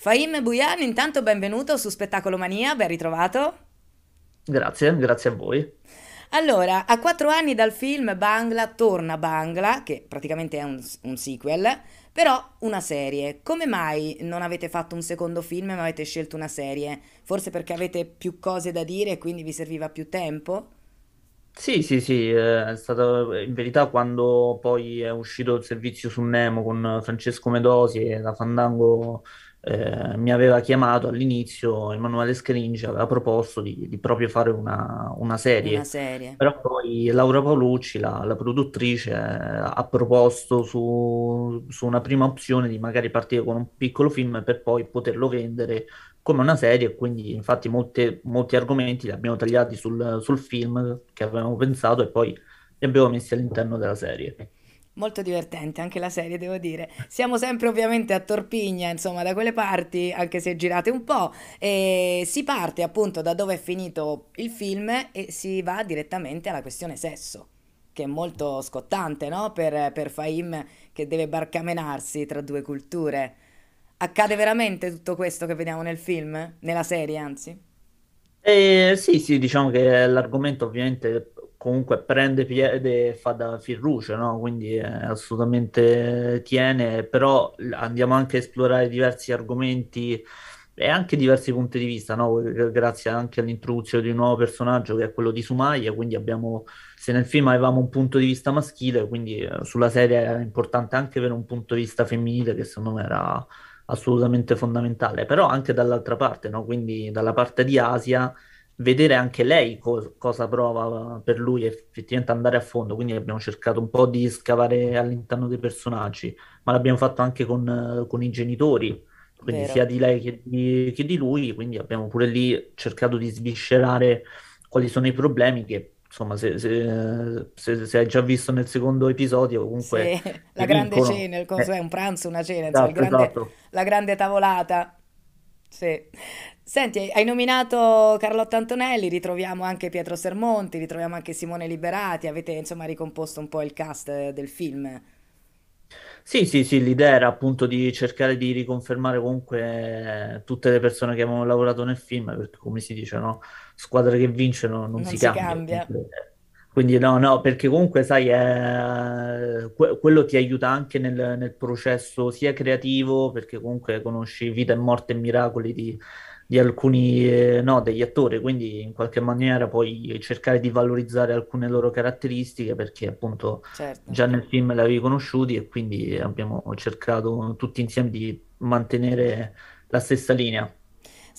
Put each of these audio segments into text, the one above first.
Fahim Bouyan, intanto benvenuto su Spettacolo Mania, ben ritrovato. Grazie, grazie a voi. Allora, a quattro anni dal film Bangla torna Bangla, che praticamente è un, un sequel, però una serie. Come mai non avete fatto un secondo film ma avete scelto una serie? Forse perché avete più cose da dire e quindi vi serviva più tempo? Sì, sì, sì, eh, è stato in verità quando poi è uscito il servizio su Nemo con Francesco Medosi e la Fandango eh, mi aveva chiamato all'inizio Emanuele Scringe aveva proposto di, di proprio fare una, una, serie. una, serie. però poi Laura Paolucci la, la produttrice eh, ha proposto su, su, una prima opzione di magari partire con un piccolo film per poi poterlo vendere come una serie quindi infatti molte, molti argomenti li abbiamo tagliati sul, sul film che avevamo pensato e poi li abbiamo messi all'interno della serie Molto divertente anche la serie, devo dire. Siamo sempre ovviamente a Torpigna, insomma, da quelle parti, anche se girate un po'. E si parte appunto da dove è finito il film e si va direttamente alla questione sesso, che è molto scottante, no? Per, per Fahim che deve barcamenarsi tra due culture. Accade veramente tutto questo che vediamo nel film? Nella serie, anzi? Eh, sì, sì, diciamo che l'argomento ovviamente comunque prende piede e fa da firruce, no? quindi eh, assolutamente tiene, però andiamo anche a esplorare diversi argomenti e anche diversi punti di vista, no? grazie anche all'introduzione di un nuovo personaggio che è quello di Sumaya, quindi abbiamo, se nel film avevamo un punto di vista maschile, quindi eh, sulla serie era importante anche avere un punto di vista femminile che secondo me era assolutamente fondamentale, però anche dall'altra parte, no? quindi dalla parte di Asia vedere anche lei co- cosa prova per lui effettivamente andare a fondo. Quindi abbiamo cercato un po' di scavare all'interno dei personaggi, ma l'abbiamo fatto anche con, con i genitori, quindi Vero. sia di lei che di, che di, lui. Quindi abbiamo pure lì cercato di sviscerare quali sono i problemi che. Insomma, se, se, se, se hai già visto nel secondo episodio, comunque. Sì, la grande vincono. cena, il cos'è? Eh, un pranzo, una cena, esatto, insomma, grande, esatto. la grande tavolata. Sì. Senti, hai nominato Carlotta Antonelli, ritroviamo anche Pietro Sermonti, ritroviamo anche Simone Liberati, avete insomma ricomposto un po' il cast del film. Sì, sì, sì, l'idea era appunto di cercare di riconfermare comunque eh, tutte le persone che avevano lavorato nel film, perché come si dice, no? Squadre che vince non, non, non si, si, cambia. cambia. Quindi no, no, perché comunque sai, è... que- quello ti aiuta anche nel, nel, processo sia creativo, perché comunque conosci vita e morte e miracoli di, di alcuni, eh, no, degli attori, quindi in qualche maniera puoi cercare di valorizzare alcune loro caratteristiche, perché appunto certo. già nel film le avevi conosciuti e quindi abbiamo cercato tutti insieme di mantenere la stessa linea.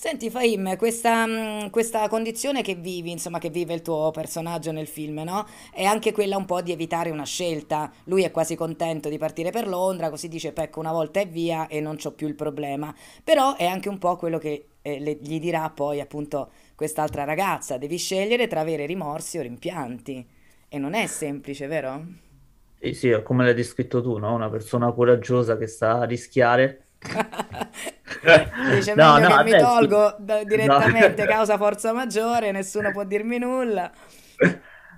Senti Fahim, questa, mm, questa condizione che vivi, insomma che vive il tuo personaggio nel film, no? È anche quella un po' di evitare una scelta. Lui è quasi contento di partire per Londra, così dice Pecco una volta è via e non c'ho più il problema. Però è anche un po' quello che eh, le, gli dirà poi appunto quest'altra ragazza, devi scegliere tra avere rimorsi o rimpianti. E non è semplice, vero? Sì, sì, come l'hai descritto tu, no? Una persona coraggiosa che sta a rischiare Dice no, meglio no, che mi tolgo sì. direttamente no. causa forza maggiore, nessuno può dirmi nulla.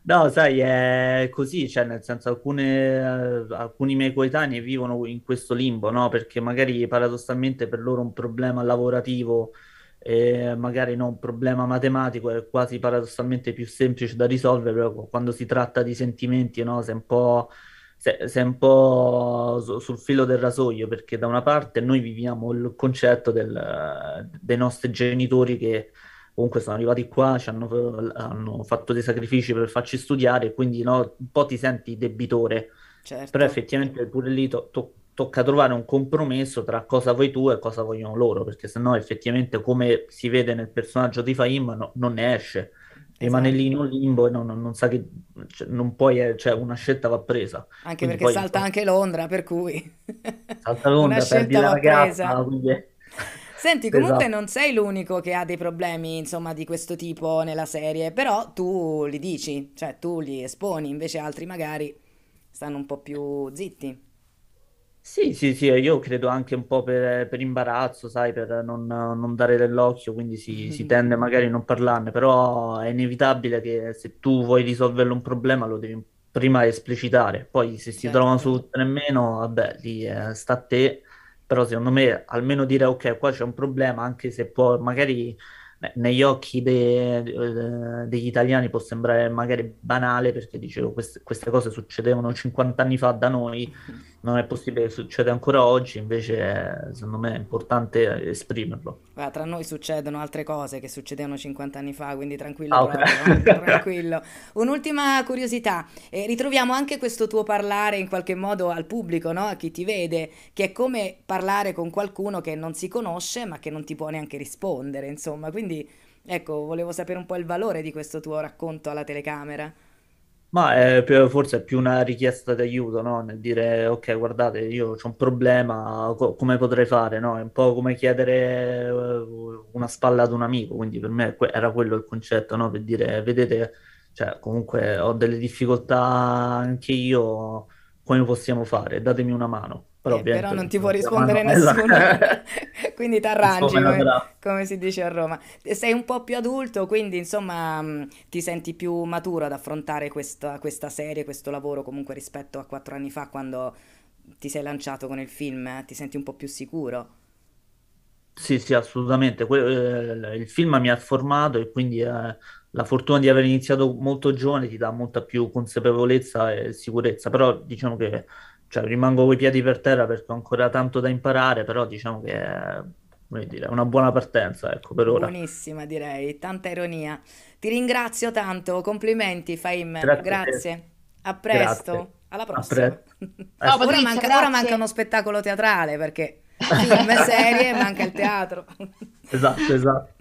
No, sai, è così, cioè nel senso alcune, alcuni miei coetanei vivono in questo limbo, no? Perché magari paradossalmente per loro un problema lavorativo e magari non un problema matematico è quasi paradossalmente più semplice da risolvere, però quando si tratta di sentimenti, no? Se un po' sei un po' sul filo del rasoio perché da una parte noi viviamo il concetto del, dei nostri genitori che comunque sono arrivati qua, ci hanno, hanno fatto dei sacrifici per farci studiare quindi no, un po' ti senti debitore. Certo. Però effettivamente pure lì to- to- tocca trovare un compromesso tra cosa vuoi tu e cosa vogliono loro, perché sennò effettivamente come si vede nel personaggio di Fahim no- non ne esce rimane esatto. lì in esatto. un limbo e non, non, non sa che cioè, non puoi, eh, cioè una scelta va presa. Anche quindi perché salta poi... anche Londra, per cui salta Londra, una perdi la ragazza, presa. Quindi... Senti, comunque esatto. non sei l'unico che ha dei problemi, insomma, di questo tipo nella serie, però tu li dici, cioè tu li esponi, invece altri magari stanno un po' più zitti. Sì, sì, sì, io credo anche un po' per, per imbarazzo, sai, per non, non dare dell'occhio, quindi si, mm-hmm. si, tende magari a non parlarne, però è inevitabile che se tu vuoi risolvere un problema lo devi prima esplicitare, poi se si certo. trova una soluzione in meno, vabbè, lì eh, sta a te, però secondo me almeno dire ok, qua c'è un problema, anche se può magari negli occhi de, de, eh, degli italiani può sembrare magari banale perché dicevo queste, queste cose succedevano 50 anni fa da noi mm-hmm non è possibile che succeda ancora oggi, invece secondo me è importante esprimerlo. Guarda, tra noi succedono altre cose che succedevano 50 anni fa, quindi tranquillo, ah, okay. bravo, tranquillo. Un'ultima curiosità, eh, ritroviamo anche questo tuo parlare in qualche modo al pubblico, no? a chi ti vede, che è come parlare con qualcuno che non si conosce ma che non ti può neanche rispondere, insomma, quindi ecco, volevo sapere un po' il valore di questo tuo racconto alla telecamera. Ma è eh, più, forse è più una richiesta di aiuto, no? Nel dire, ok, guardate, io ho un problema, co- come potrei fare, no? È un po' come chiedere eh, una spalla ad un amico, quindi per me que- era quello il concetto, no? Per dire, vedete, cioè, comunque ho delle difficoltà anche io, come possiamo fare? Datemi una mano. Però, eh, però non ti può rispondere nessuno, quindi ti arrangi come, come, si dice a Roma. Sei un po' più adulto, quindi insomma mm, ti senti più maturo ad affrontare questa, questa serie, questo lavoro comunque rispetto a quattro anni fa quando ti sei lanciato con il film, eh? ti senti un po' più sicuro. Sì, sì, assolutamente. Que- eh, il film mi ha formato e quindi eh, la fortuna di aver iniziato molto giovane ti dà molta più consapevolezza e sicurezza, però diciamo che cioè, rimango coi piedi per terra perché ho ancora tanto da imparare, però diciamo che è dire, una buona partenza, ecco, per ora. Buonissima, direi, tanta ironia. Ti ringrazio tanto, complimenti Faim, grazie. grazie. A presto, grazie. alla prossima. pre- no, eh, ora, manca, ora manca uno spettacolo teatrale perché film, serie, manca il teatro. Esatto, esatto.